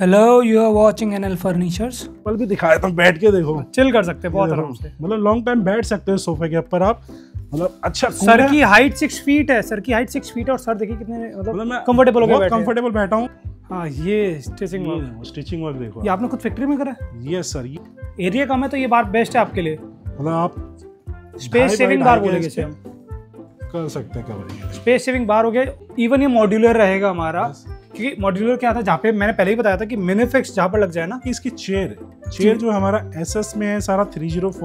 Hello you are watching NL furnitures पल भी दिखा देता हूँ बैठ के देखो चिल कर सकते हैं बहुत आराम से मतलब लॉन्ग टाइम बैठ सकते हैं सोफे के ऊपर आप मतलब अच्छा सर की हाइट 6 फीट है सर की हाइट 6 फीट है और सर देखिए कितने मतलब कंफर्टेबल हो गए कंफर्टेबल बैठा हूं हां ये स्टिचिंग वर्क स्टिचिंग वर्क देखो ये आपने खुद फैक्ट्री में करा है यस सर एरिया कम है तो ये बार बेस्ट है आपके लिए मतलब आप स्पेस सेविंग बार बोलेंगे सर कर सकते हैं कवरिंग स्पेस सेविंग बार हो गया इवन ये मॉड्यूलर रहेगा हमारा क्योंकि मॉड्यूलर क्या था जहाँ पे मैंने पहले ही बताया था कि मिनिफिक्स जहाँ पर लग जाए ना इसकी चेयर चेयर जो हमारा एस में है सारा 304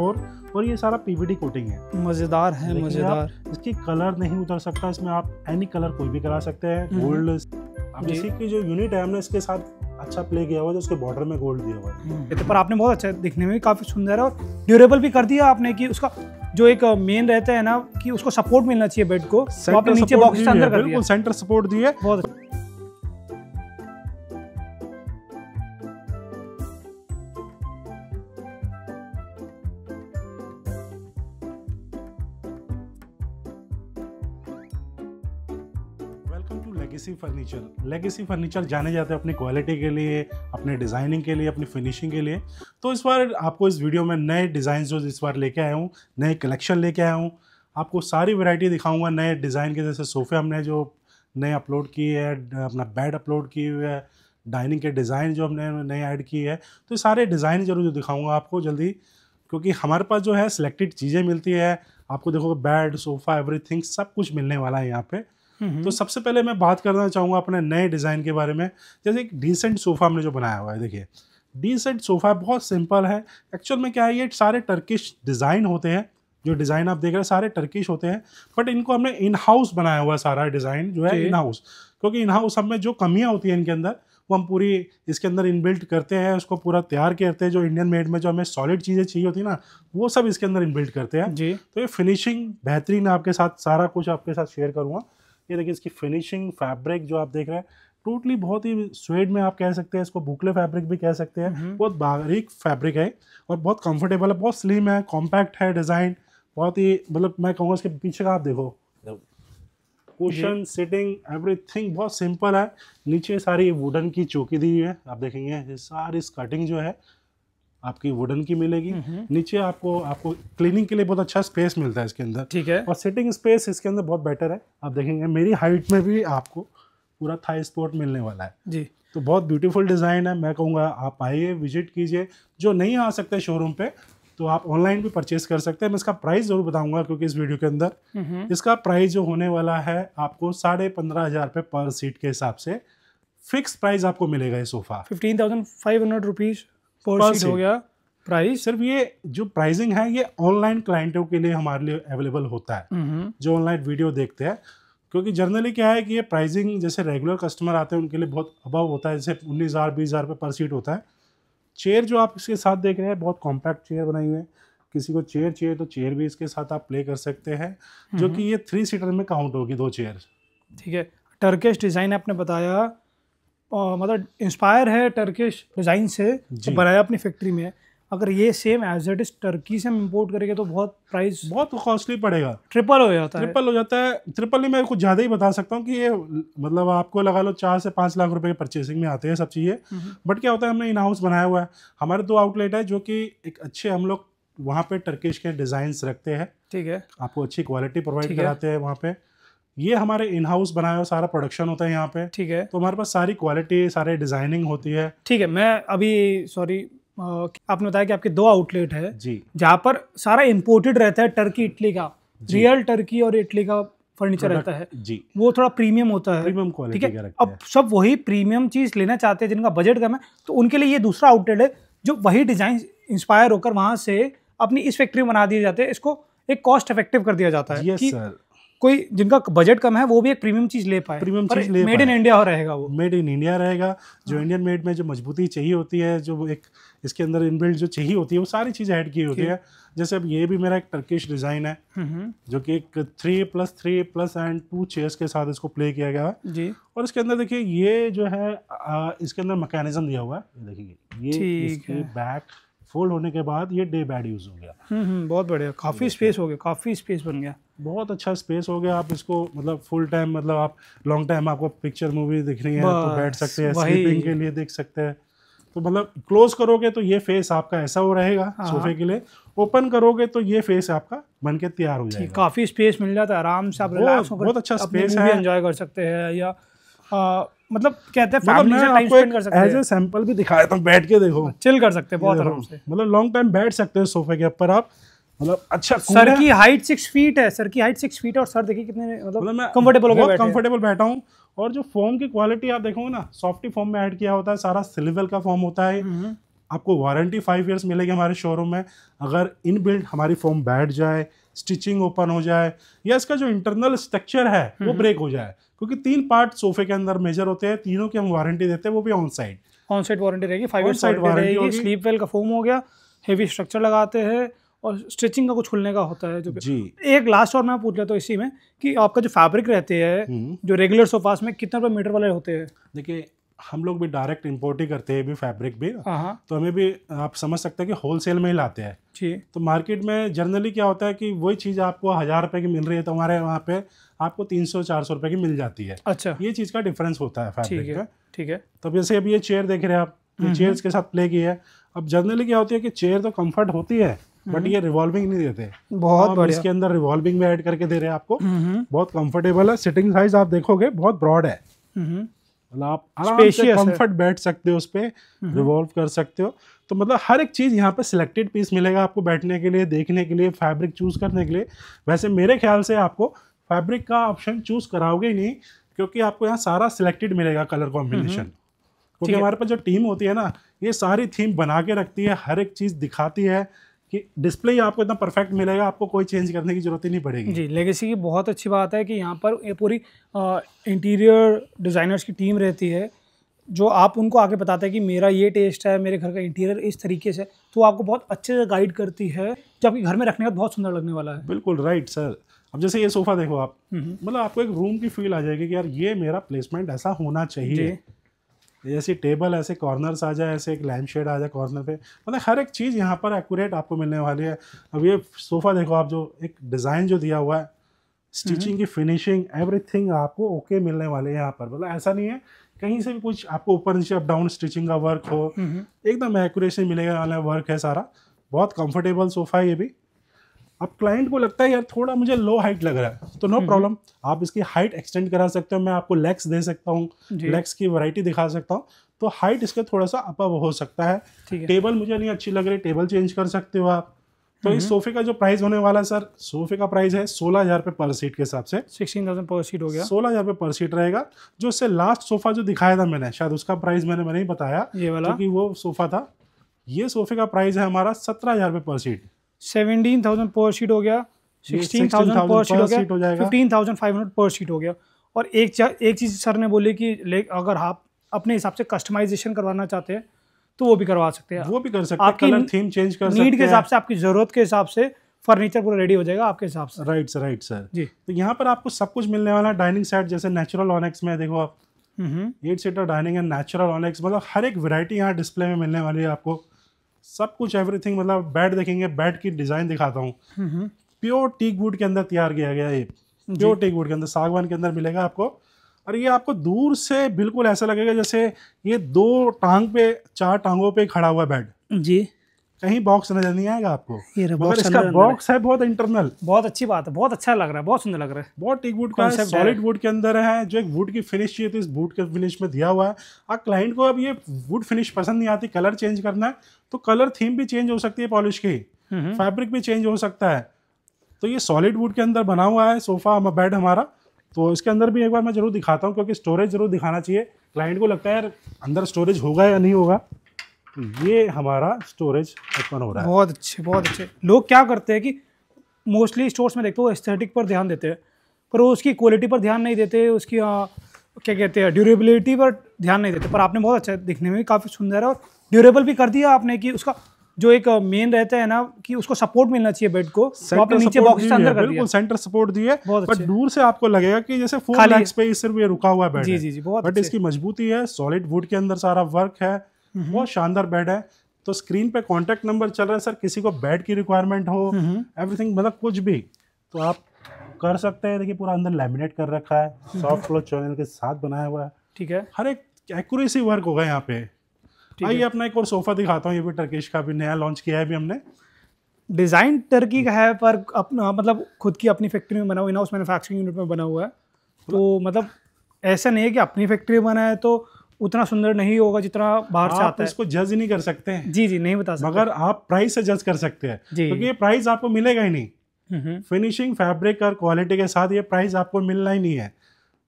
और ये सारा पीवीडी कोटिंग है मजेदार है मजेदार इसकी कलर नहीं उतर सकता इसमें आप एनी कलर कोई भी करा सकते हैं गोल्ड हम्म। अब की जो यूनिट है हमने इसके साथ अच्छा प्ले किया हुआ है उसके बॉर्डर में गोल्ड दिया हुआ है हम्म। तो पर आपने बहुत अच्छा दिखने में काफी सुंदर है और ड्यूरेबल भी कर दिया आपने की उसका जो एक मेन रहता है ना कि उसको सपोर्ट मिलना चाहिए बेड को तो आपने नीचे बॉक्स के अंदर कर दिया सेंटर सपोर्ट दिए बहुत लेगेसी फर्नीचर लेगेसी फर्नीचर जाने जाते हैं अपनी क्वालिटी के लिए अपने डिज़ाइनिंग के लिए अपनी फिनिशिंग के लिए तो इस बार आपको इस वीडियो में नए डिज़ाइन जो इस बार लेके आया हूँ नए कलेक्शन लेके आया हूँ आपको सारी वैरायटी दिखाऊंगा नए डिज़ाइन के जैसे सोफ़े हमने जो नए अपलोड किए हैं अपना बेड अपलोड किए हुए हैं डाइनिंग के डिज़ाइन जो हमने नए ऐड किए हैं तो सारे डिज़ाइन जरूर दिखाऊंगा आपको जल्दी क्योंकि हमारे पास जो है सिलेक्टेड चीज़ें मिलती है आपको देखो बेड सोफ़ा एवरीथिंग सब कुछ मिलने वाला है यहाँ पे हम्म। तो सबसे पहले मैं बात करना चाहूँगा अपने नए डिज़ाइन के बारे में जैसे एक डिसेंट सोफ़ा हमने जो बनाया हुआ है देखिए डिसेंट सोफ़ा बहुत सिंपल है एक्चुअल में क्या है ये सारे टर्किश डिज़ाइन होते हैं जो डिज़ाइन आप देख रहे हैं सारे टर्किश होते हैं बट इनको हमने इन हाउस बनाया हुआ है सारा डिज़ाइन जो है इन हाउस क्योंकि इन हाउस हमें जो कमियाँ होती हैं इनके अंदर वो हम पूरी इसके अंदर इनबिल्ट करते हैं उसको पूरा तैयार करते हैं जो इंडियन मेड में जो हमें सॉलिड चीज़ें चाहिए होती है ना वो सब इसके अंदर इनबिल्ट करते हैं जी तो ये फिनिशिंग बेहतरीन आपके साथ सारा कुछ आपके साथ शेयर करूँगा ये देखिए इसकी फिनिशिंग फैब्रिक जो आप देख रहे हैं टोटली बहुत ही स्वेड में आप कह सकते हैं इसको बुकले फैब्रिक भी कह सकते हैं हम्म। बहुत बारीक फैब्रिक है और बहुत कंफर्टेबल है बहुत स्लिम है कॉम्पैक्ट है डिज़ाइन बहुत ही मतलब मैं कहूँगा इसके पीछे का आप देखो कुशन सिटिंग एवरीथिंग बहुत सिंपल है नीचे सारी वुडन की चौकी दी हुई है आप देखेंगे सारी स्कर्टिंग जो है आपकी वुडन की मिलेगी नीचे आपको आपको क्लीनिंग के लिए बहुत अच्छा स्पेस मिलता है इसके अंदर ठीक है और सिटिंग स्पेस इसके अंदर बहुत बेटर है आप देखेंगे मेरी हाइट में भी आपको पूरा थाई स्पोर्ट मिलने वाला है जी तो बहुत ब्यूटीफुल डिज़ाइन है मैं कहूँगा आप आइए विजिट कीजिए जो नहीं आ सकते शोरूम पे तो आप ऑनलाइन भी परचेस कर सकते हैं मैं इसका प्राइस ज़रूर बताऊंगा क्योंकि इस वीडियो के अंदर इसका प्राइस जो होने वाला है आपको साढ़े पंद्रह हज़ार रुपये पर सीट के हिसाब से फिक्स प्राइस आपको मिलेगा ये sofa fifteen thousand five hundred rupees हो गया प्राइस सिर्फ ये जो प्राइसिंग है ये ऑनलाइन क्लाइंटों के लिए हमारे लिए अवेलेबल होता है जो ऑनलाइन वीडियो देखते हैं क्योंकि जनरली क्या है कि ये प्राइसिंग जैसे रेगुलर कस्टमर आते हैं उनके लिए बहुत अबव होता है जैसे उन्नीस हज़ार बीस हज़ार रुपये पर सीट होता है चेयर जो आप इसके साथ देख रहे हैं बहुत कॉम्पैक्ट चेयर बनाई हुई है किसी को चेयर चाहिए तो चेयर भी इसके साथ आप प्ले कर सकते हैं जो कि ये थ्री सीटर में काउंट होगी दो चेयर ठीक है टर्केश डिज़ाइन आपने बताया मतलब इंस्पायर है टर्किश डिज़ाइन से जो तो बनाया अपनी फैक्ट्री में अगर ये same as it is Turkey से हम इम्पोर्ट करेंगे तो बहुत प्राइस बहुत कॉस्टली पड़ेगा ट्रिपल हो जाता है ट्रिपल हो जाता है ट्रिपल ही मैं कुछ ज़्यादा ही बता सकता हूँ कि ये मतलब आपको लगा लो चार से पाँच लाख रुपए के परचेसिंग में आते हैं सब चीज़ें बट हम्म, हम्म। क्या होता है हमने इन हाउस बनाया हुआ है हमारे दो आउटलेट है जो कि एक अच्छे हम लोग वहाँ पे टर्किश के डिज़ाइंस रखते हैं ठीक है आपको अच्छी क्वालिटी प्रोवाइड कराते हैं वहाँ पे ये हमारे इन हाउस बनाया हुआ सारा प्रोडक्शन होता है यहाँ पे ठीक है तो हमारे पास सारी क्वालिटी सारे डिजाइनिंग होती है ठीक है मैं अभी सॉरी आपने बताया कि आपके दो आउटलेट है जी जहाँ पर सारा इम्पोर्टेड रहता है टर्की इटली का रियल टर्की और इटली का फर्नीचर रहता है जी वो थोड़ा प्रीमियम होता है प्रीमियम क्वालिटी ठीक है अब सब वही प्रीमियम चीज लेना चाहते हैं जिनका बजट कम है तो उनके लिए ये दूसरा आउटलेट है जो वही डिजाइन इंस्पायर होकर वहाँ से अपनी इस फैक्ट्री में बना दिए जाते हैं इसको एक कॉस्ट इफेक्टिव कर दिया जाता है कि कोई जिनका बजट कम है वो भी एक प्रीमियम चीज ले पाए प्रीमियम चीज ले मेड इन इंडिया रहेगा वो मेड इन इंडिया रहेगा जो इंडियन हाँ। मेड में जो मजबूती चाहिए होती है जो एक इसके अंदर इनबिल्ड जो चाहिए होती है वो सारी चीज़ें ऐड की होती है जैसे अब ये भी मेरा एक टर्किश डिज़ाइन है हम्म, हम्म। जो कि एक three plus three plus and two chairs के साथ इसको प्ले किया गया है जी और इसके अंदर देखिए ये जो है इसके अंदर मैकेनिज्म दिया हुआ है देखिए ये इसके बैक फोल्ड होने के बाद ये डे बैड यूज़ हो गया हम्म, हम्म, बहुत बढ़िया काफ़ी स्पेस हो गया काफ़ी स्पेस बन गया बहुत अच्छा स्पेस हो गया आप इसको मतलब फुल टाइम मतलब आप लॉन्ग टाइम आपको पिक्चर मूवी दिख रही है तो बैठ सकते हैं स्लीपिंग के लिए देख सकते हैं तो मतलब क्लोज करोगे तो ये फेस आपका ऐसा हो रहेगा हाँ। सोफे के लिए ओपन करोगे तो ये फेस आपका बन के तैयार हो जाएगा काफ़ी स्पेस मिल जाता है आराम से आप बहुत अच्छा स्पेस है एंजॉय कर सकते हैं या मतलब कहते हैं फैमिली एज ए सैंपल भी दिखाया था बैठ के देखो चिल कर सकते हैं बहुत आराम से मतलब लॉन्ग टाइम बैठ सकते हैं सोफे के ऊपर आप मतलब अच्छा सर की हाइट सिक्स फीट है सर की हाइट सिक्स फीट है और सर देखिए कितने मतलब, मतलब मैं कंफर्टेबल बहुत गया कंफर्टेबल बैठा हूँ और जो फॉर्म की क्वालिटी आप देखोगे ना सॉफ्टी फॉर्म में ऐड किया होता है सारा सिल्वर का फॉर्म होता है हम्म। आपको वारंटी फाइव ईयर्स मिलेगी हमारे शोरूम में अगर इन बिल्ड हमारी फॉर्म बैठ जाए स्टिचिंग ओपन हो जाए या इसका जो इंटरनल स्ट्रक्चर है वो ब्रेक हो जाए क्योंकि तीन पार्ट सोफे के अंदर मेजर होते हैं तीनों की हम वारंटी देते हैं वो भी on side on side warranty रहेगी five side warranty sleep well का फोम हो गया हेवी स्ट्रक्चर लगाते हैं और स्ट्रेचिंग का कुछ खुलने का होता है जो जी एक लास्ट और मैं पूछ लेता हूँ इसी में कि आपका जो फैब्रिक रहते हैं हम्म। जो रेगुलर सोफास में कितने रुपये मीटर वाले होते हैं देखिए हम लोग भी डायरेक्ट इम्पोर्ट ही करते हैं भी फैब्रिक भी हाँ, हाँ। तो हमें भी आप समझ सकते हैं कि होलसेल में ही लाते हैं तो मार्केट में जनरली क्या होता है कि वही चीज़ आपको हज़ार रुपये की मिल रही है तो हमारे वहाँ पे आपको तीन सौ चार सौ रुपये की मिल जाती है अच्छा ये चीज़ का डिफरेंस होता है फैब्रिक का ठीक है तो जैसे अब ये चेयर देख रहे हैं आप ये चेयर हम्म, हम्म। के साथ प्ले की है अब जनरली क्या होती है कि चेयर तो कम्फर्ट होती है बट हम्म। ये रिवॉल्विंग नहीं देते बहुत तो इसके अंदर रिवॉल्विंग भी ऐड करके दे रहे हैं आपको बहुत कंफर्टेबल है सिटिंग साइज आप देखोगे बहुत ब्रॉड है मतलब आप आराम से कंफर्ट बैठ सकते हो उस पर रिवॉल्व हम्म। कर सकते हो तो मतलब हर एक चीज़ यहाँ पे सिलेक्टेड पीस मिलेगा आपको बैठने के लिए देखने के लिए फैब्रिक चूज़ करने के लिए वैसे मेरे ख्याल से आपको फैब्रिक का ऑप्शन चूज़ कराओगे ही नहीं क्योंकि आपको यहाँ सारा सिलेक्टेड मिलेगा कलर कॉम्बिनेशन हम्म। क्योंकि हमारे पास जो टीम होती है ना ये सारी थीम बना के रखती है हर एक चीज़ दिखाती है कि डिस्प्ले ही आपको इतना परफेक्ट मिलेगा आपको कोई चेंज करने की जरूरत ही नहीं पड़ेगी जी लेगेसी की बहुत अच्छी बात है कि यहाँ पर ये पूरी इंटीरियर डिज़ाइनर्स की टीम रहती है जो आप उनको आगे बताते हैं कि मेरा ये टेस्ट है मेरे घर का इंटीरियर इस तरीके से तो आपको बहुत अच्छे से गाइड करती है जो आपके घर में रखने का बहुत सुंदर लगने वाला है बिल्कुल राइट सर अब जैसे ये सोफ़ा देखो आप हम्म, हम्म। मतलब आपको एक रूम की फील आ जाएगी कि यार ये मेरा प्लेसमेंट ऐसा होना चाहिए जैसे टेबल ऐसे कॉर्नर्स आ जाए ऐसे एक लैम्प शेड आ जाए कॉर्नर पे मतलब हर एक चीज़ यहाँ पर एक्यूरेट आपको मिलने वाली है अब ये सोफ़ा देखो आप जो एक डिज़ाइन जो दिया हुआ है स्टिचिंग हम्म। की फिनिशिंग एवरीथिंग आपको ओके okay मिलने वाले हैं यहाँ पर मतलब ऐसा नहीं है कहीं से भी कुछ आपको ऊपर नीचे अप डाउन स्टिचिंग का वर्क हो हम्म। एकदम एक्यूरेशन मिलेगा वाला वर्क है सारा बहुत कंफर्टेबल सोफ़ा है ये भी अब क्लाइंट को लगता है यार थोड़ा मुझे लो हाइट लग रहा है तो नो प्रॉब्लम हम्म, हम्म। आप इसकी हाइट एक्सटेंड करा सकते हो मैं आपको लेग्स दे सकता हूँ लेग्स की वैरायटी दिखा सकता हूँ तो हाइट इसका थोड़ा सा अपअप हो सकता है टेबल मुझे नहीं अच्छी लग रही टेबल चेंज कर सकते हो आप तो इस सोफे हम्म। का जो प्राइस होने वाला है सर सोफे का प्राइस है सोलह हजार रुपये पर सीट के हिसाब से सिक्सटीन थाउजेंड पर सीट हो गया सोलह हजार रुपये पर सीट रहेगा जो इससे लास्ट सोफा जो दिखाया था मैंने शायद उसका प्राइस मैंने मैंने ही बताया ये वाला क्योंकि वो सोफा था ये सोफे का प्राइस है हमारा सत्रह हजार रुपये पर सीट सेवनटीन थाउजेंड पर सीट हो गया सिक्सटीन थाउजेंड पर सीट हो गया फिफ्टीन थाउजेंड फाइव हंड्रेड पर सीट हो गया और एक एक चीज़ सर ने बोली कि ले अगर आप अपने हिसाब से कस्टमाइजेशन करवाना चाहते हैं तो वो भी करवा सकते हैं वो भी कर सकते हैं आपकी थीम चेंज कर नीड के हिसाब से आपकी ज़रूरत के हिसाब से फर्नीचर पूरा रेडी हो जाएगा आपके हिसाब से राइट सर राइट सर जी तो यहाँ पर आपको सब कुछ मिलने वाला है डाइनिंग सेट जैसे नेचुरल ऑनेक्स में देखो आप eight seater dining and natural onyx मतलब हर एक वेरायटी यहाँ डिस्प्ले में मिलने वाली है आपको सब कुछ एवरीथिंग मतलब बेड देखेंगे बेड की डिज़ाइन दिखाता हूँ प्योर टीक वुड के अंदर तैयार किया गया ये प्योर टीक वुड के अंदर सागवान के अंदर मिलेगा आपको और ये आपको दूर से बिल्कुल ऐसा लगेगा जैसे ये दो टांग पे चार टांगों पे खड़ा हुआ बेड जी कहीं बॉक्स नजर नहीं आएगा आपको ये बॉक्स इसका बॉक्स है बहुत इंटरनल बहुत अच्छी बात है बहुत अच्छा लग रहा है बहुत सुंदर लग रहा है बहुत टिक वुड का सॉलिड वुड के अंदर है जो एक वुड की फिनिश चाहिए थी इस बूट के फिनिश में दिया हुआ है और क्लाइंट को अब ये वुड फिनिश पसंद नहीं आती कलर चेंज करना है तो कलर थीम भी चेंज हो सकती है पॉलिश की फैब्रिक भी चेंज हो सकता है तो ये सॉलिड वुड के अंदर बना हुआ है सोफा बेड हमारा तो इसके अंदर भी एक बार मैं जरूर दिखाता हूँ क्योंकि स्टोरेज जरूर दिखाना चाहिए क्लाइंट को लगता है यार अंदर स्टोरेज होगा या नहीं होगा ये हमारा स्टोरेज ओपन हो रहा है बहुत अच्छे बहुत अच्छे लोग क्या करते हैं कि मोस्टली स्टोर्स में देखते हो एस्थेटिक पर ध्यान देते हैं पर वो उसकी क्वालिटी पर ध्यान नहीं देते उसकी आ, क्या कहते हैं ड्यूरेबिलिटी पर ध्यान नहीं देते पर आपने बहुत अच्छा दिखने में काफ़ी सुंदर है और ड्यूरेबल भी कर दिया आपने कि उसका जो एक मेन रहता है ना कि उसको सपोर्ट मिलना चाहिए बेड को तो आपने नीचे बॉक्स के अंदर कर सेंटर सपोर्ट दिए बट दूर से आपको लगेगा कि जैसे फोर लैक्स पे सिर्फ ये रुका हुआ है बेड जी जी जी बहुत बट इसकी मजबूती है सॉलिड वुड के अंदर सारा वर्क है हम्म। बहुत शानदार बेड है तो स्क्रीन पे कांटेक्ट नंबर चल रहा है सर किसी को बेड की रिक्वायरमेंट हो एवरीथिंग हम्म। मतलब कुछ भी तो आप कर सकते हैं देखिए पूरा अंदर लेमिनेट कर रखा है सॉफ्ट फ्लो चैनल के साथ बनाया हुआ है ठीक है हर एक एक्यूरेसी वर्क होगा यहाँ पे आइए अपना एक और सोफा दिखाता हूँ ये भी टर्किश का भी नया लॉन्च किया है अभी हमने डिज़ाइन टर्की का है पर अपना मतलब खुद की अपनी फैक्ट्री में बना हुआ इन हाउस मैन्युफैक्चरिंग यूनिट में बना हुआ है तो मतलब ऐसा नहीं है कि अपनी फैक्ट्री में बना है तो उतना सुंदर नहीं होगा जितना बाहर से आता है इसको जज नहीं कर सकते हैं जी जी नहीं बता सकते मगर आप प्राइस से जज कर सकते हैं क्योंकि ये प्राइस आपको मिलेगा ही नहीं फिनिशिंग हम्म, फैब्रिक हम्म। और क्वालिटी के साथ ये प्राइस आपको मिलना ही नहीं है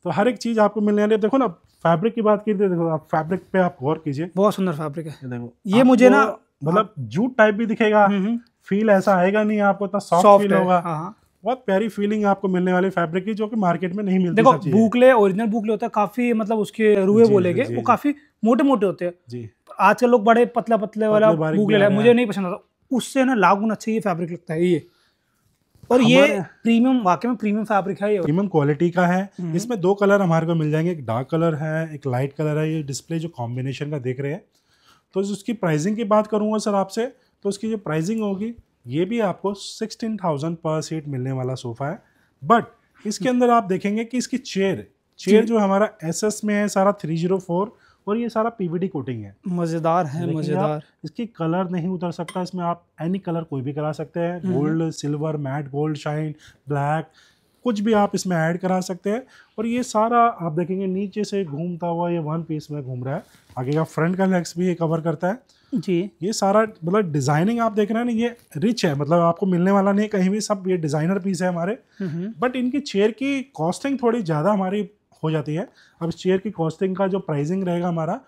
तो हर एक चीज़ आपको मिलने वाली देखो ना फैब्रिक की बात कीजिए देखो आप फैब्रिक पे आप गौर कीजिए बहुत सुंदर फैब्रिक है देखो ये मुझे ना मतलब जूट टाइप भी दिखेगा फील हम्म, ऐसा आएगा नहीं आपको इतना सॉफ्ट फील होगा हाँ, हाँ। बहुत प्यारी फीलिंग आपको मिलने वाली फैब्रिक की जो कि मार्केट में नहीं मिलती देखो बुकले ओरिजिनल बुकले होता है काफी मतलब उसके रुए बोलेंगे वो काफी मोटे मोटे होते हैं जी आजकल लोग बड़े पतला पतले वाला बुकले मुझे नहीं पसंद आता उससे ना लागून अच्छा ये फैब्रिक लगता है ये और ये प्रीमियम वाकई में प्रीमियम फैब्रिक है ये प्रीमियम क्वालिटी का है हम्म। इसमें दो कलर हमारे को मिल जाएंगे एक डार्क कलर है एक लाइट कलर है ये डिस्प्ले जो कॉम्बिनेशन का देख रहे हैं तो उसकी प्राइसिंग की बात करूंगा सर आपसे तो उसकी जो प्राइसिंग होगी ये भी आपको सिक्सटीन थाउजेंड पर सीट मिलने वाला सोफ़ा है बट इसके अंदर आप देखेंगे कि इसकी चेयर चेयर जो हमारा एस एस में है सारा थ्री जीरो फोर और ये सारा पीवीडी कोटिंग है मज़ेदार है मज़ेदार इसकी कलर नहीं उतर सकता इसमें आप एनी कलर कोई भी करा सकते हैं gold silver matte gold shine black कुछ भी आप इसमें ऐड करा सकते हैं और ये सारा आप देखेंगे नीचे से घूमता हुआ ये वन पीस में घूम रहा है आगे का फ्रंट का लेग्स भी ये कवर करता है जी ये सारा मतलब डिज़ाइनिंग आप देख रहे हैं ना ये रिच है मतलब आपको मिलने वाला नहीं कहीं भी सब ये डिज़ाइनर पीस है हमारे बट इनकी चेयर की कॉस्टिंग थोड़ी ज़्यादा हमारी हो जाती है अब इस चेयर की कॉस्टिंग का जो प्राइसिंग रहेगा हमारा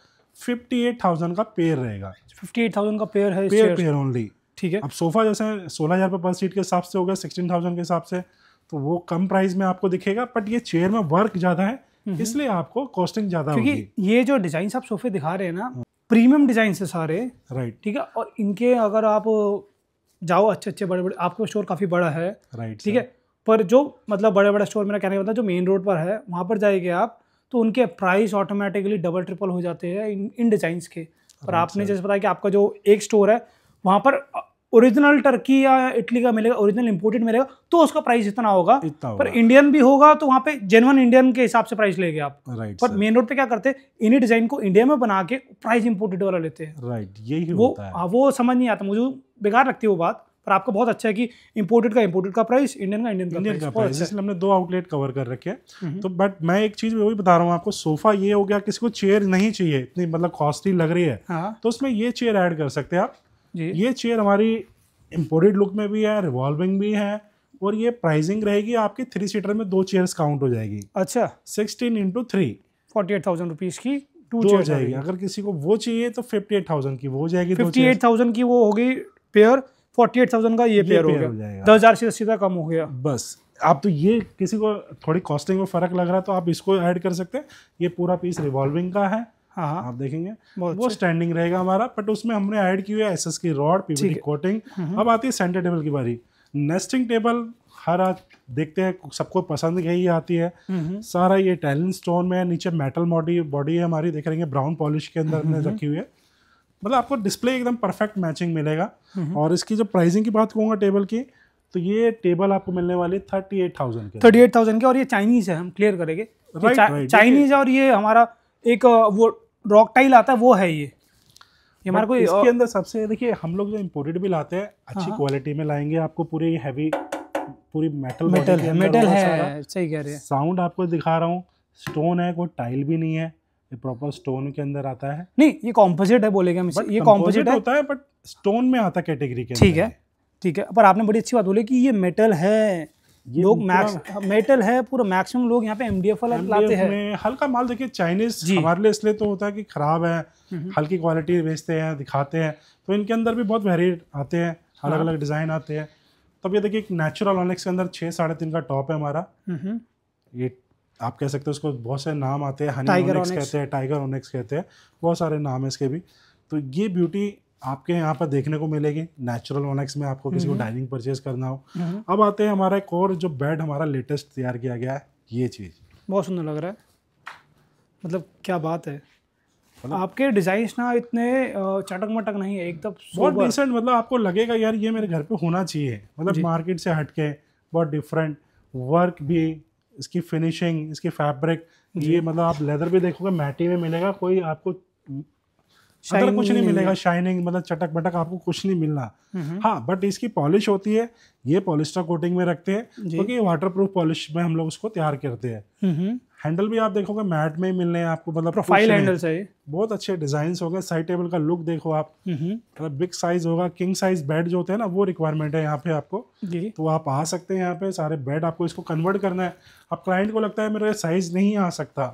फिफ्टी एट थाउजेंड का पेयर रहेगा फिफ्टी एट थाउजेंड का पेयर है पेयर पेयर ओनली ठीक है अब सोफा जैसे सोलह हज़ार पर पर सीट के हिसाब से हो गया सिक्सटीन थाउजेंड के हिसाब से तो वो कम प्राइस में आपको दिखेगा बट ये चेयर में वर्क ज़्यादा है हम्म हम्म। इसलिए आपको कॉस्टिंग ज़्यादा होगी ये जो डिज़ाइन आप सोफे दिखा रहे हैं ना प्रीमियम डिज़ाइन से सारे राइट ठीक है और इनके अगर आप जाओ अच्छे अच्छे बड़े बड़े आपको स्टोर काफ़ी बड़ा है राइट ठीक है पर जो मतलब बड़े बड़े स्टोर मेरा कहने का मतलब जो मेन रोड पर है वहाँ पर जाएंगे आप तो उनके प्राइस ऑटोमेटिकली डबल ट्रिपल हो जाते हैं इन इन डिज़ाइंस के पर आपने जैसे बताया कि आपका जो एक स्टोर है वहाँ पर ओरिजिनल टर्की या इटली का मिलेगा ओरिजिनल इम्पोर्टेड मिलेगा तो उसका प्राइस इतना होगा इतना पर इंडियन भी होगा तो वहाँ पे जेनवन इंडियन के हिसाब से प्राइस लेंगे आप राइट पर मेन रोड पे क्या करते हैं इन्हीं डिजाइन को इंडिया में बना के प्राइस इम्पोर्टेड वाला लेते हैं राइट यही वो होता है। हाँ, वो समझ नहीं आता मुझे बेकार लगती है वो बात पर आपका बहुत अच्छा है कि इम्पोर्टेड का इम्पोर्टेड का प्राइस इंडियन का इंडियन इंडियन का प्राइस अच्छा इसलिए हमने दो आउटलेट कवर कर रखे हैं हम्म। तो बट मैं एक चीज वही बता रहा हूँ आपको सोफा ये हो गया किसी को चेयर नहीं चाहिए इतनी मतलब कॉस्टली लग रही है हाँ। तो उसमें ये चेयर ऐड कर सकते हैं आप जी ये चेयर हमारी इम्पोर्टेड लुक में भी है रिवॉल्विंग भी है और ये प्राइसिंग रहेगी आपकी थ्री सीटर में दो चेयर्स काउंट हो जाएगी अच्छा sixteen into three forty eight thousand rupees की टू चेयर जाएगी अगर किसी को वो चाहिए तो फिफ्टी एट थाउजेंड की वो हो जाएगी फिफ्टी एट थाउजेंड की वो होगी पेयर फोर्टी एट थाउजेंड का ये, ये पेयर, पेयर हो जाएगा दस हज़ार से सीधा कम हो गया बस आप तो ये किसी को थोड़ी कॉस्टिंग में फ़र्क लग रहा है तो आप इसको ऐड कर सकते हैं ये पूरा पीस रिवॉल्विंग का है हाँ, हाँ आप देखेंगे वो स्टैंडिंग अच्छा। रहेगा हमारा बट उसमें हमने ऐड की हुई है एसएस की रॉड पीवीटी कोटिंग अब आती है सेंटर टेबल की बारी नेस्टिंग टेबल हर आज देखते हैं सबको पसंद यही आती है हम्म। सारा ये टैलेंट स्टोन में नीचे मेटल बॉडी बॉडी है हमारी देख रहे ब्राउन पॉलिश के अंदर हमने हम्म, हम्म। रखी हुई है मतलब आपको डिस्प्ले एकदम परफेक्ट मैचिंग मिलेगा और इसकी जो प्राइसिंग की बात कहूँगा टेबल की तो ये टेबल आपको मिलने वाली थर्टी एट थाउजेंड के थर्टी एट थाउजेंड के और ये चाइनीज है हम क्लियर करेंगे राइट चाइनीज और ये हमारा एक वो रॉक टाइल आता है वो है ये हमारे को इसके अंदर सबसे देखिए हम लोग जो इम्पोर्टेड भी लाते हैं अच्छी क्वालिटी हाँ, हाँ। में लाएंगे आपको पूरे हैवी पूरी मेटल मेटल है मेटल है सही कह रहे हैं साउंड आपको दिखा रहा हूँ स्टोन है कोई टाइल भी नहीं है ये प्रॉपर स्टोन के अंदर आता है नहीं ये कॉम्पोजिट है बोलेगा हम ये कॉम्पोजिट होता है बट स्टोन में आता कैटेगरी के ठीक है ठीक है पर आपने बड़ी अच्छी बात बोली कि ये मेटल है लोग मैक्स मेटल हाँ, है पूरा मैक्सिमम लोग यहाँ पे एम डी एफ वाला लाते हैं हल्का माल देखिए चाइनीज हमारे लिए इसलिए तो होता है कि खराब है हम्म, हम्म। हल्की क्वालिटी बेचते हैं दिखाते हैं तो इनके अंदर भी बहुत वेरी आते हैं अलग अलग डिजाइन आते हैं तब ये देखिए एक नेचुरल ऑनिक्स के अंदर छः साढ़े तीन का टॉप है हमारा हम्म, ये आप कह सकते हो उसको बहुत सारे नाम आते हैं हनी ऑनिक्स कहते हैं टाइगर ऑनिक्स कहते हैं बहुत सारे नाम है इसके भी तो ये ब्यूटी आपके यहाँ पर देखने को मिलेगी नेचुरल वनक्स में आपको किसी को डाइनिंग हम्म। परचेज करना हो हम्म। अब आते हैं हमारा एक और जो बेड हमारा लेटेस्ट तैयार किया गया है ये चीज़ बहुत सुंदर लग रहा है मतलब क्या बात है मतलब आपके डिजाइन ना इतने चटक मटक नहीं है एकदम बहुत डिसेंट मतलब आपको लगेगा यार ये मेरे घर पे होना चाहिए मतलब मार्केट से हटके बहुत डिफरेंट वर्क भी इसकी फिनिशिंग इसकी फैब्रिक ये मतलब आप लेदर भी देखोगे मैटी में मिलेगा कोई आपको अंदर कुछ नहीं मिलेगा शाइनिंग मतलब चटक बटक आपको कुछ नहीं मिलना हाँ बट इसकी पॉलिश होती है ये पॉलिस्टर कोटिंग में रखते हैं क्योंकि वाटर प्रूफ पॉलिश में हम लोग उसको तैयार करते हैं हैंडल भी आप देखोगे मैट में ही मिलने हैं आपको मतलब प्रोफाइल हैंडल चाहिए बहुत अच्छे डिजाइन हो गए साइड टेबल का लुक देखो आप मतलब बिग साइज होगा किंग साइज बेड जो होते हैं ना वो रिक्वायरमेंट है यहाँ पे आपको तो आप आ सकते हैं यहाँ पे सारे बेड आपको इसको कन्वर्ट करना है अब क्लाइंट को लगता है मेरा साइज नहीं आ सकता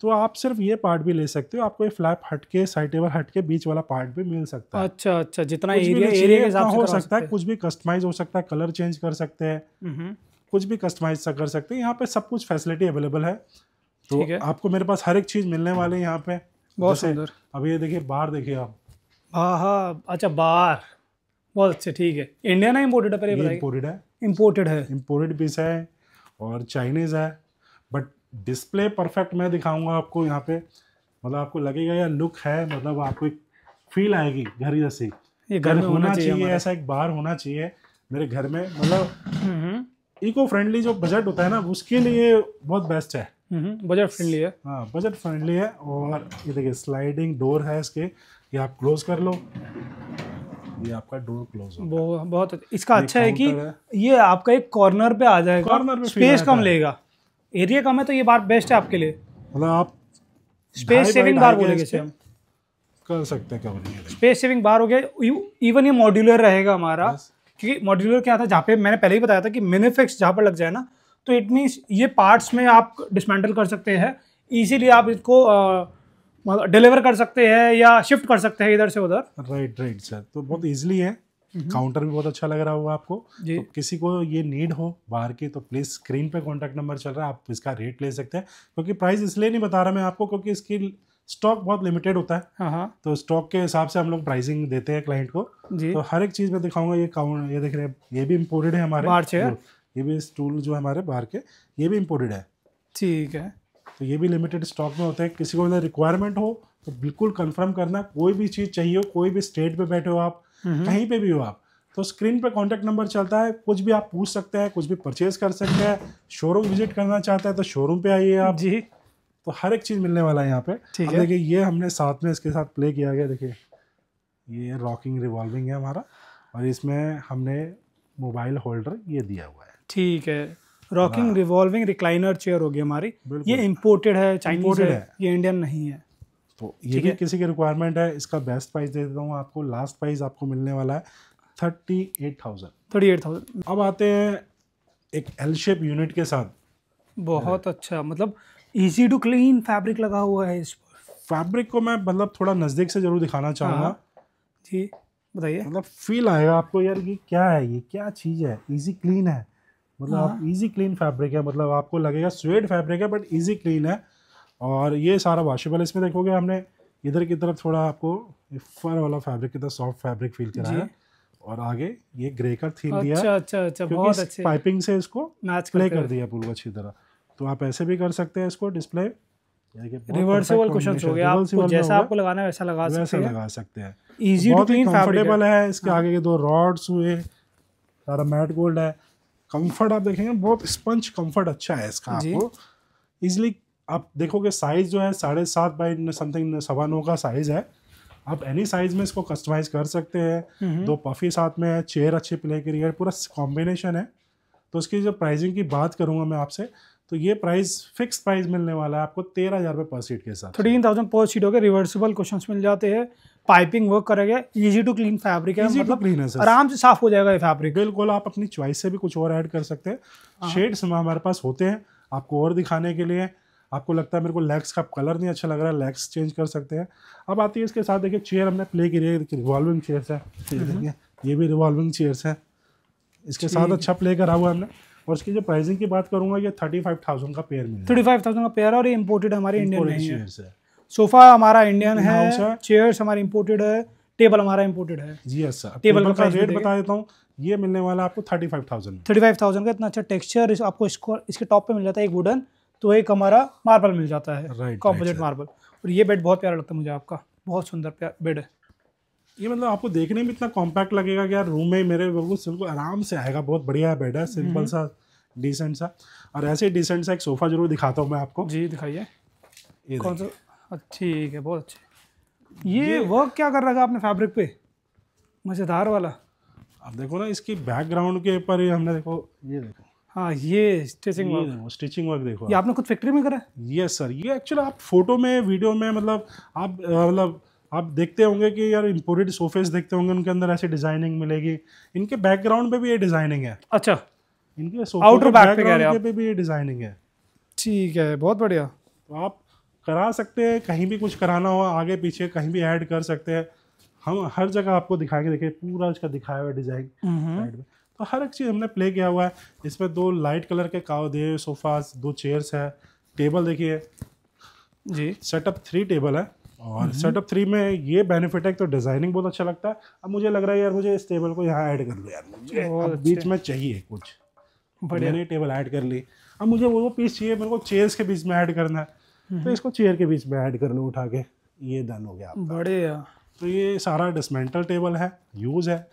तो आप सिर्फ ये पार्ट भी ले सकते हो आपको ये फ्लैप हटके साइड टेबल हटके बीच वाला पार्ट भी मिल सकता है अच्छा अच्छा जितना एरिया एरिया हो सकता है कुछ भी कस्टमाइज हो सकता है कलर चेंज कर सकते हैं कुछ भी कस्टमाइज सा कर सकते हैं यहाँ पे सब कुछ फैसिलिटी अवेलेबल है तो है। आपको मेरे पास हर एक चीज़ मिलने वाले यहाँ पे बहुत सुंदर अब ये देखिए बाहर देखिए आप हाँ हाँ अच्छा बाहर बहुत अच्छे ठीक है इंडिया ना इम्पोर्टेड है इम्पोर्टेड है इम्पोर्टेड है इम्पोर्टेड पीस है और चाइनीज़ है बट डिस्प्ले परफेक्ट मैं दिखाऊंगा आपको यहाँ पे मतलब आपको लगेगा या लुक है मतलब आपको एक फील आएगी घर जैसी घर होना चाहिए ऐसा एक बार होना चाहिए मेरे घर में मतलब इको फ्रेंडली जो बजट होता है ना उसके लिए बहुत बेस्ट है बजट हम्म, फ्रेंडली है हाँ बजट फ्रेंडली है और ये देखिए स्लाइडिंग डोर है इसके ये आप क्लोज कर लो ये आपका डोर क्लोज हो बहुत बहुत इसका अच्छा है कि है। ये आपका एक कॉर्नर पे आ जाएगा कॉर्नर पे स्पेस कम लेगा एरिया कम है तो ये बार बेस्ट है आपके लिए मतलब आप स्पेस सेविंग बार बोलेंगे हम कर सकते हैं कवरिंग स्पेस सेविंग बार हो गया इवन ये मॉड्यूलर रहेगा हमारा क्योंकि मॉड्यूलर क्या था जहाँ पे मैंने पहले ही बताया था कि मिनीफिक्स जहाँ पर लग जाए ना तो इट मीन्स ये पार्ट्स में आप डिसमेंटल कर सकते हैं ईजीली आप इसको डिलीवर मतलब कर सकते हैं या शिफ्ट कर सकते हैं इधर से उधर राइट राइट सर तो बहुत ईजिली है काउंटर हम्म। भी बहुत अच्छा लग रहा होगा आपको तो किसी को ये नीड हो बाहर की तो प्लीज़ स्क्रीन पे कॉन्टेक्ट नंबर चल रहा है आप इसका रेट ले सकते हैं क्योंकि प्राइस इसलिए नहीं बता रहा मैं आपको क्योंकि इसकी स्टॉक बहुत लिमिटेड होता है हाँ, हाँ। तो स्टॉक के हिसाब से हम लोग प्राइसिंग देते हैं क्लाइंट को तो हर एक चीज़ में दिखाऊंगा ये काउंट ये देख रहे हैं ये भी इम्पोर्टेड है हमारे बाहर से ये भी स्टूल जो है हमारे बाहर के ये भी इम्पोर्टेड है ठीक है तो ये भी लिमिटेड स्टॉक में होते हैं किसी को रिक्वायरमेंट हो तो बिल्कुल कंफर्म करना कोई भी चीज़ चाहिए हो कोई भी स्टेट पे बैठे हो आप हम्म, हम्म। कहीं पे भी हो आप तो स्क्रीन पे कांटेक्ट नंबर चलता है कुछ भी आप पूछ सकते हैं कुछ भी परचेज कर सकते हैं शोरूम विजिट करना चाहते हैं तो शोरूम पे आइए आप जी तो हर एक चीज़ मिलने वाला है यहाँ पे ठीक है देखिए ये हमने साथ में इसके साथ प्ले किया गया देखिए ये रॉकिंग रिवॉल्विंग है हमारा और इसमें हमने मोबाइल होल्डर ये दिया हुआ है ठीक है रॉकिंग रिवॉल्विंग रिक्लाइनर चेयर होगी हमारी ये इम्पोर्टेड है चाइनीज है, है ये इंडियन नहीं है तो ये भी किसी की रिक्वायरमेंट है इसका बेस्ट प्राइस दे देता हूँ आपको लास्ट प्राइस आपको मिलने वाला है thirty eight thousand thirty eight thousand अब आते हैं एक एल शेप यूनिट के साथ बहुत अच्छा मतलब इजी टू क्लीन फैब्रिक लगा हुआ है इस पर फैब्रिक को मैं मतलब थोड़ा नज़दीक से ज़रूर दिखाना चाहूँगा हाँ। जी बताइए मतलब फील आएगा आपको यार ये क्या है ये क्या चीज़ है इजी क्लीन है मतलब आप इजी क्लीन फैब्रिक है मतलब आपको लगेगा स्वेट फैब्रिक है बट इजी क्लीन है और ये सारा वॉशेबल इसमें देखोगे हमने इधर की तरफ थोड़ा आपको फर वाला फैब्रिक की तरह सॉफ्ट फैब्रिक फील कराया है और आगे ये ग्रे का थीम अच्छा, दिया अच्छा अच्छा, अच्छा बहुत अच्छे पाइपिंग से इसको मैच प्ले कर दिया पूरा अच्छी तरह तो आप ऐसे भी कर सकते हैं इसको डिस्प्ले रिवर्सिबल क्वेश्चन हो गया आपको जैसा आपको लगाना है वैसा लगा वैसा सकते लगा सकते हैं इजी टू क्लीन कंफर्टेबल है इसके हाँ। आगे के दो रॉड्स हुए सारा मैट गोल्ड है कंफर्ट आप देखेंगे बहुत स्पंज कंफर्ट अच्छा है इसका आपको इजीली आप देखोगे साइज जो है साढ़े सात बाई समथिंग सवा नौ का साइज है आप एनी साइज में इसको कस्टमाइज कर सकते हैं दो पफी साथ में है चेयर अच्छे प्ले करी है पूरा कॉम्बिनेशन है तो उसकी जो प्राइसिंग की बात करूंगा मैं आपसे तो ये प्राइस फिक्स प्राइस मिलने वाला है आपको तेरह हज़ार रुपये पर सीट के साथ थर्टीन थाउजेंड पर सीट हो गए रिवर्सिबल क्वेश्चन मिल जाते हैं पाइपिंग वर्क करेगा easy easy to clean fabric है मतलब क्लीन है आराम से साफ हो जाएगा ये फैब्रिक बिल्कुल आप अपनी चॉइस से भी कुछ और ऐड कर सकते हैं शेड्स हाँ। हमारे पास होते हैं आपको और दिखाने के लिए आपको लगता है मेरे को लेग्स का कलर नहीं अच्छा लग रहा है लेग्स चेंज कर सकते हैं अब आती है इसके साथ देखिए चेयर हमने प्ले की रिवॉल्विंग चेयर्स है हम्म। ये भी रिवॉल्विंग चेयर्स है इसके साथ अच्छा प्ले करा हुआ हमने और इसकी जो प्राइसिंग की बात करूंगा ये थर्टी फाइव थाउजेंड का पेयर मिलेगा थर्टी फाइव थाउजेंड का पेयर और ये इम्पोर्टेड हमारे इंडियन है सोफा हमारा इंडियन है चेयर्स हमारे इम्पोर्टेड है टेबल हमारा इम्पोर्टेड है जी यस सर टेबल का रेट बता देता हूँ ये मिलने वाला आपको thirty five thousand thirty five thousand का इतना अच्छा टेक्सचर आपको इसको इसके टॉप पे मिल जाता है एक वुडन तो एक हमारा मार्बल मिल जाता है कॉम्पोजिट मार्बल और ये बेड बहुत प्यारा लगता है मुझे आपका बहुत सुंदर बेड है ये मतलब आपको देखने में इतना कॉम्पैक्ट लगेगा कि यार रूम में मेरे बिल्कुल सिल्क आराम से आएगा बहुत बढ़िया बेड है सिंपल हम्म। सा डिसेंट सा और ऐसे ही डिसेंट सा एक सोफ़ा जरूर दिखाता हूँ मैं आपको जी दिखाइए ये कौन सा ठीक है बहुत अच्छा ये, ये वर्क क्या कर रखा था आपने फैब्रिक पे मज़ेदार वाला आप देखो ना इसकी बैकग्राउंड के ऊपर हमने देखो ये देखो हाँ ये स्टिचिंग वर्क देखो स्टिचिंग वर्क देखो ये आपने खुद फैक्ट्री में करा है यस सर ये एक्चुअली आप फोटो में वीडियो में मतलब आप मतलब आप देखते होंगे कि यार इम्पोर्टेड सोफेस देखते होंगे उनके अंदर ऐसी डिजाइनिंग मिलेगी इनके बैकग्राउंड पे भी ये डिजाइनिंग है अच्छा इनके आउटर बैकग्राउंड पे पे भी ये डिजाइनिंग है ठीक है बहुत बढ़िया तो आप करा सकते हैं कहीं भी कुछ कराना हो आगे पीछे कहीं भी ऐड कर सकते हैं हम हर जगह आपको दिखाएंगे देखिए पूरा इसका दिखाया हुआ डिजाइन साइड में तो हर एक चीज़ हमने प्ले किया हुआ है इसमें दो लाइट कलर के काव दिए सोफाज दो चेयर्स है टेबल देखिए जी सेटअप थ्री टेबल है और सेटअप थ्री में ये बेनिफिट है तो डिजाइनिंग बहुत अच्छा लगता है अब मुझे लग रहा है यार मुझे इस टेबल को यहाँ ऐड कर लो यार मुझे अच्छा। बीच में चाहिए कुछ बढ़िया नहीं टेबल ऐड कर ली अब मुझे वो पीस चाहिए मेरे को चेयर्स के बीच में ऐड करना है तो हम्म। इसको चेयर के बीच में ऐड कर लो उठा के ये डन हो गया बढ़िया तो ये सारा डिस्मेंटल टेबल है यूज़ है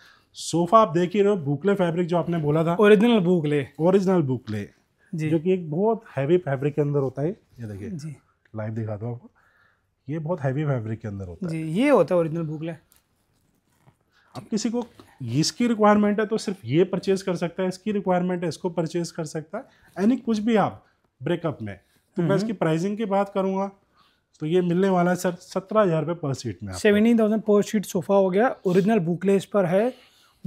सोफा आप देख ही रहे हो बुकले फैब्रिक जो आपने बोला था ओरिजिनल बुकले ओरिजिनल बुकले जो कि एक बहुत हैवी फैब्रिक के अंदर होता है ये देखिए लाइव दिखाता हूँ आपको ये बहुत हैवी फैब्रिक के अंदर होता है ये होता है ओरिजिनल बुकले अब किसी को इसकी रिक्वायरमेंट है तो सिर्फ ये परचेज कर सकता है इसकी रिक्वायरमेंट है इसको परचेज कर सकता है एनी कुछ भी आप ब्रेकअप में तो मैं हम्म। इसकी प्राइसिंग की बात करूंगा तो ये मिलने वाला है सर सत्रह हज़ार रुपये पर सीट में सेवेंटी थाउजेंड पर सीट सोफ़ा हो गया ओरिजिनल बुकलेस पर है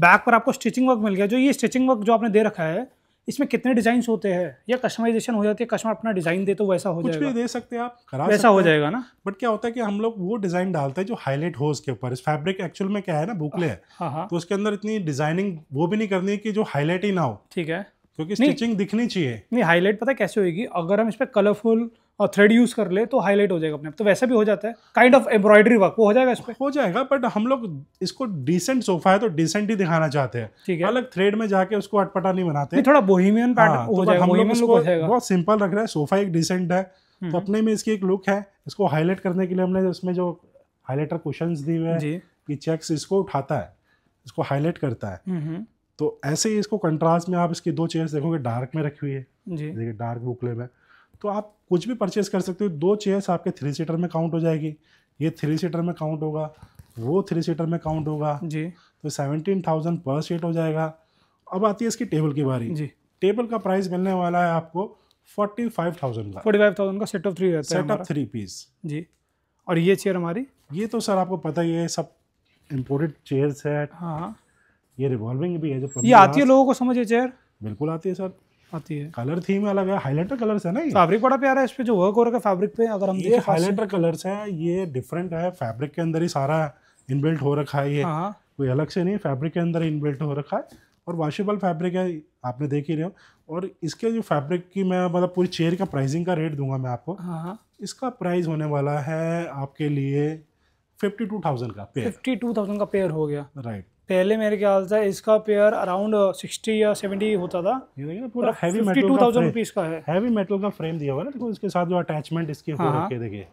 बैक पर आपको स्टिचिंग वर्क मिल गया जो ये स्टिचिंग वर्क जो आपने दे रखा है इसमें कितने डिजाइन होते हैं या कस्टमाइजेशन हो जाती है कस्टमर अपना डिजाइन दे तो वैसा हो कुछ भी दे सकते हैं आप करा वैसा हो जाएगा ना बट क्या होता है कि हम लोग वो डिजाइन डालते हैं जो हाईलाइट हो उसके ऊपर इस फैब्रिक एक्चुअल में क्या है ना बुकले है हाँ हा। तो उसके अंदर इतनी डिजाइनिंग वो भी नहीं करनी है कि जो हाईलाइट ही ना हो ठीक है क्योंकि स्टिचिंग दिखनी चाहिए नहीं हाईलाइट पता कैसे होगी अगर हम इस पर कलरफुल थ्रेड यूज़ कर ले तो हाईलाइट हो जाएगा अपने तो वैसे भी हो जाता है काइंड ऑफ एम्ब्रॉयडरी वर्क वो हो जाएगा इस पर हो जाएगा बट हम लोग इसको डिसेंट सोफा है तो डिसेंट ही दिखाना चाहते हैं ठीक है अलग थ्रेड में जाके उसको अटपटा नहीं बनाते थोड़ा बोहिमियन हाँ, तो पैटर्न हो जाएगा बहुत सिंपल रख रहा है सोफा एक डिसेंट है तो अपने में इसकी एक लुक है इसको हाईलाइट करने के लिए हमने इसमें जो हाईलाइटर क्वेश्चन दिए हुए हैं कि चेक्स इसको उठाता है इसको हाईलाइट करता है हम्म, हम्म। तो ऐसे ही इसको कंट्रास्ट में आप इसकी दो चेयर्स देखोगे डार्क में रखी हुई है देखिए डार्क बुकले में तो आप कुछ भी परचेज कर सकते हो दो चेयर्स आपके थ्री सीटर में काउंट हो जाएगी ये थ्री सीटर में काउंट होगा वो थ्री सीटर में काउंट होगा जी तो सेवनटीन थाउजेंड पर सीट हो जाएगा अब आती है इसकी टेबल की बारी जी टेबल का प्राइस मिलने वाला है आपको फोर्टी फाइव थाउजेंड का फोर्टी फाइव थाउजेंड का सेट ऑफ थ्री रहता है सेट ऑफ थ्री पीस जी और ये चेयर हमारी ये तो सर आपको पता ही है सब इम्पोर्टेड चेयर्स है हाँ ये रिवॉल्विंग भी है जो ये आती है लोगों को समझ चेयर बिल्कुल आती है सर आती है कलर थीम अलग है हाईलाइटर कलर्स है ना ये फैब्रिक बड़ा प्यारा है इस पे जो वर्क हो रहा है फैब्रिक पे अगर हम ये हाईलाइटर कलर्स है ये डिफरेंट है फैब्रिक के अंदर ही सारा इनबिल्ट हो रखा है ये हाँ। कोई अलग से नहीं फैब्रिक के अंदर इनबिल्ट हो रखा है और वॉशेबल फैब्रिक है आपने देख ही रहे हो और इसके जो फैब्रिक की मैं मतलब पूरी चेयर का प्राइसिंग का रेट दूंगा मैं आपको हाँ, हाँ। इसका प्राइस होने वाला है आपके लिए फिफ्टी टू थाउजेंड का पेयर फिफ्टी टू थाउजेंड का पेयर हो गया राइट पहले मेरे ख्याल से इसका पेयर अराउंड सिक्सटी या सेवेंटी होता था पूरा heavy metal two thousand rupees का है हैवी मेटल का फ्रेम दिया हुआ है ना देखो तो इसके साथ जो अटैचमेंट इसके हाँ, रखे हाँ। देखिए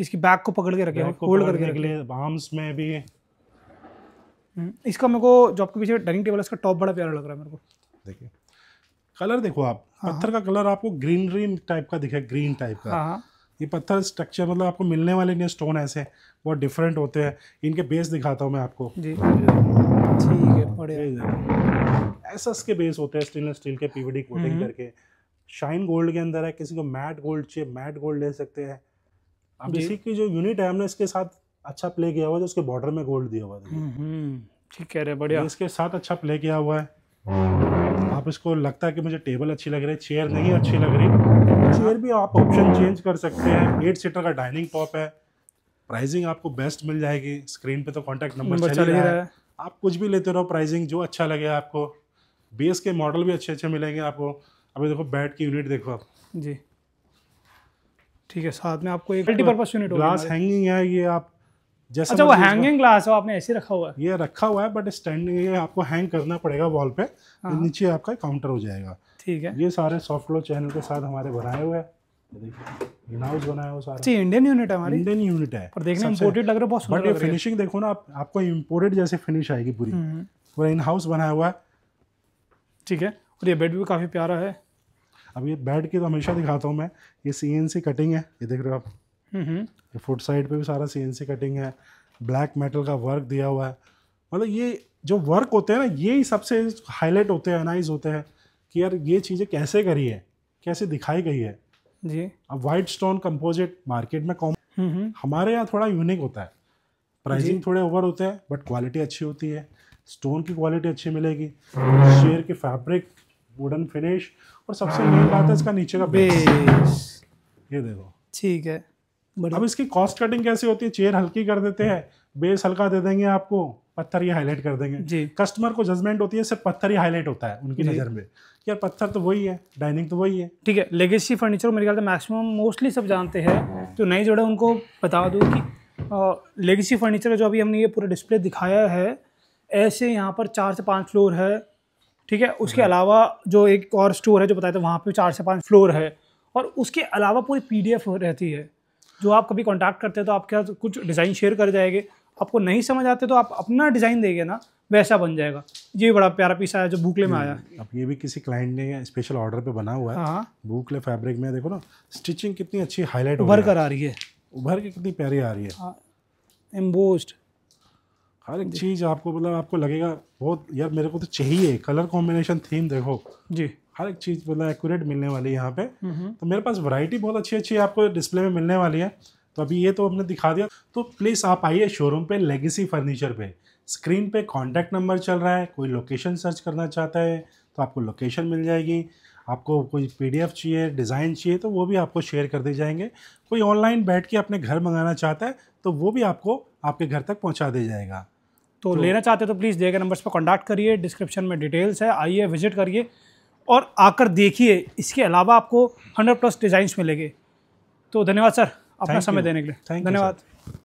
इसकी बैक को पकड़ के रखे होल्ड करके रखे आर्म्स में भी हम्म, इसका मेरे को जो आपके पीछे डाइनिंग टेबल इसका टॉप बड़ा प्यारा लग रहा है मेरे को देखिए कलर देखो आप हाँ, पत्थर का कलर आपको ग्रीनरी टाइप का दिखे ग्रीन टाइप का हाँ, ये पत्थर स्ट्रक्चर मतलब आपको मिलने वाले नहीं स्टोन ऐसे बहुत डिफरेंट होते हैं इनके बेस दिखाता हूँ मैं आपको ठीक है एस एस बेस होते हैं स्टेनलेस स्टील के पीवीडी कोटिंग हम्म। करके शाइन गोल्ड के अंदर है किसी को मैट गोल्ड चाहिए मैट गोल्ड ले सकते हैं अब इसी की जो यूनिट है हमने इसके साथ अच्छा प्ले किया हुआ है उसके बॉर्डर में गोल्ड दिया हुआ है हम्म, हम्म। ठीक कह रहे बढ़िया इसके साथ अच्छा प्ले किया हुआ है आप इसको लगता है कि मुझे टेबल अच्छी लग रही है चेयर नहीं अच्छी लग रही चेयर भी आप ऑप्शन चेंज कर सकते हैं एट सीटर का डाइनिंग टॉप है प्राइसिंग आपको बेस्ट मिल जाएगी स्क्रीन पे तो कॉन्टैक्ट नंबर चल रहा है आप कुछ भी लेते रहो प्राइसिंग जो अच्छा लगे आपको बेस के मॉडल भी अच्छे अच्छे मिलेंगे आपको अभी देखो बैट की यूनिट देखो आप जी ठीक है साथ में आपको एक मल्टीपर्पज यूनिट ग्लास हैंगिंग है ये आप जैसे अच्छा वो हैंगिंग ग्लास है आपने ऐसे रखा हुआ है ये रखा हुआ है बट स्टैंडिंग ये आपको हैंग करना पड़ेगा वॉल पे हाँ। नीचे आपका काउंटर हो जाएगा ठीक है ये सारे सॉफ्ट लो चैनल के साथ हमारे बनाए हुए हैं हाउस बनाया हुआ सारा इंडियन अच्छा, यूनिट है हमारी इंडियन यूनिट है पर देखने इंपोर्टेड लग रहा है बहुत सुंदर लग फिनिशिंग देखो ना आप आपको इंपोर्टेड जैसे फिनिश आएगी पूरी हम्म। पूरा इन हाउस बनाया हुआ है ठीक है और ये बेड भी काफ़ी प्यारा है अब ये बेड की तो हमेशा दिखाता हूँ मैं ये सी कटिंग है ये देख रहे हो आप फुट साइड पे भी सारा सी कटिंग है ब्लैक मेटल का वर्क दिया हुआ है मतलब ये जो वर्क होते हैं ना ये ही सबसे हाईलाइट होते हैं एनाइज होते हैं कि यार ये चीज़ें कैसे करी है कैसे दिखाई गई है जी अब वाइट स्टोन कंपोजिट मार्केट में कॉम हमारे यहाँ थोड़ा यूनिक होता है प्राइसिंग थोड़े ओवर होते हैं बट क्वालिटी अच्छी होती है स्टोन की क्वालिटी अच्छी मिलेगी शेयर के फैब्रिक वुडन फिनिश और सबसे मेन बात है इसका नीचे का बेस ये देखो ठीक है अब इसकी कॉस्ट कटिंग कैसे होती है चेयर हल्की कर देते हैं बेस हल्का दे देंगे आपको पत्थर ही हाईलाइट कर देंगे जी कस्टमर को जजमेंट होती है सिर्फ पत्थर ही हाईलाइट होता है उनकी नज़र में यार पत्थर तो वही है डाइनिंग तो वही है ठीक है लेगेसी फर्नीचर मेरे ख्याल से मैक्सिमम मोस्टली सब जानते हैं तो नहीं जोड़े उनको बता दूँ कि लेगेसी फर्नीचर जो अभी हमने ये पूरा डिस्प्ले दिखाया है ऐसे यहाँ पर चार से पाँच फ्लोर है ठीक है उसके हाँ। अलावा जो एक और स्टोर है जो बताया था वहाँ पर चार से पाँच फ्लोर है और उसके अलावा पूरी पी रहती है जो आप कभी कॉन्टैक्ट करते हैं तो आपके साथ कुछ डिज़ाइन शेयर कर जाएंगे आपको नहीं समझ आते तो आप अपना डिज़ाइन देंगे ना वैसा बन जाएगा ये बड़ा प्यारा पीस आया जो बुकले में आया अब ये भी किसी क्लाइंट ने स्पेशल ऑर्डर पे बना हुआ है हाँ बुकले फैब्रिक में देखो ना स्टिचिंग कितनी अच्छी हाईलाइट उभर कर आ रही है उभर के कितनी प्यारी आ रही है एम्बोस्ड हाँ, हर एक चीज़ आपको मतलब आपको लगेगा बहुत यार मेरे को तो चाहिए कलर कॉम्बिनेशन थीम देखो जी हर एक चीज़ मतलब एक्यूरेट मिलने वाली है यहाँ पे तो मेरे पास वैरायटी बहुत अच्छी अच्छी आपको डिस्प्ले में मिलने वाली है तो अभी ये तो हमने दिखा दिया तो प्लीज़ आप आइए शोरूम पे लेगेसी फर्नीचर पे स्क्रीन पे कांटेक्ट नंबर चल रहा है कोई लोकेशन सर्च करना चाहता है तो आपको लोकेशन मिल जाएगी आपको कोई पी चाहिए डिज़ाइन चाहिए तो वो भी आपको शेयर कर दिए जाएंगे कोई ऑनलाइन बैठ के अपने घर मंगाना चाहता है तो वो भी आपको आपके घर तक पहुँचा दिया जाएगा तो, तो लेना चाहते हैं तो प्लीज़ दिए गए नंबर्स पर कॉन्टैक्ट करिए डिस्क्रिप्शन में डिटेल्स है आइए विजिट करिए और आकर देखिए इसके अलावा आपको हंड्रेड प्लस डिज़ाइंस मिलेंगे तो धन्यवाद सर अपना समय देने के लिए धन्यवाद